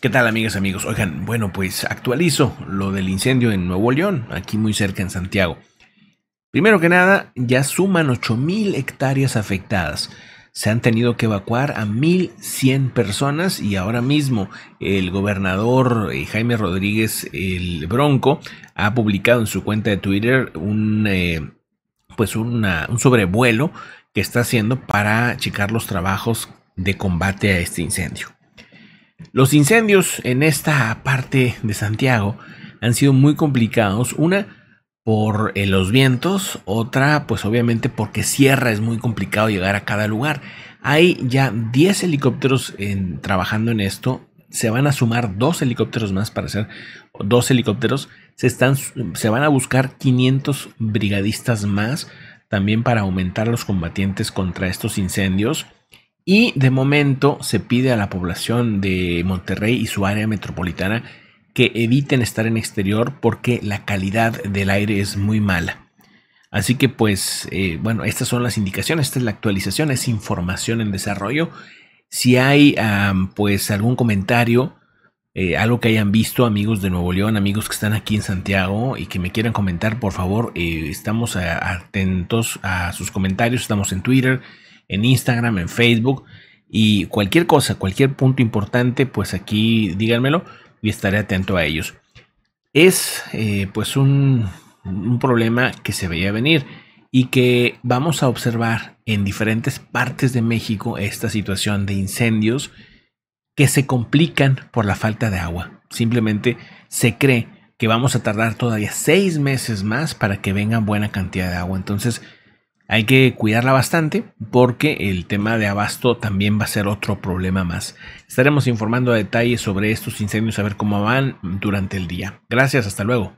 ¿Qué tal amigas, amigos? Oigan, bueno, pues actualizo lo del incendio en Nuevo León, aquí muy cerca en Santiago. Primero que nada, ya suman 8.000 hectáreas afectadas. Se han tenido que evacuar a 1.100 personas y ahora mismo el gobernador eh, Jaime Rodríguez el Bronco ha publicado en su cuenta de Twitter un, eh, pues un sobrevuelo que está haciendo para checar los trabajos de combate a este incendio. Los incendios en esta parte de Santiago han sido muy complicados. Una por eh, los vientos, otra pues obviamente porque sierra es muy complicado llegar a cada lugar. Hay ya 10 helicópteros trabajando en esto. Se van a sumar dos helicópteros más para hacer dos helicópteros. Se, están, se van a buscar 500 brigadistas más también para aumentar los combatientes contra estos incendios. Y de momento se pide a la población de Monterrey y su área metropolitana que eviten estar en exterior porque la calidad del aire es muy mala. Así que pues, eh, bueno, estas son las indicaciones, esta es la actualización, es información en desarrollo. Si hay pues algún comentario, eh, algo que hayan visto amigos de Nuevo León, amigos que están aquí en Santiago y que me quieran comentar, por favor, eh, estamos atentos a sus comentarios, estamos en Twitter, en Instagram, en Facebook. Y cualquier cosa, cualquier punto importante, pues aquí díganmelo y estaré atento a ellos. Es eh, pues un, un problema que se veía venir y que vamos a observar en diferentes partes de México esta situación de incendios que se complican por la falta de agua. Simplemente se cree que vamos a tardar todavía seis meses más para que venga buena cantidad de agua. Entonces, hay que cuidarla bastante porque el tema de abasto también va a ser otro problema más. Estaremos informando a detalle sobre estos incendios a ver cómo van durante el día. Gracias, hasta luego.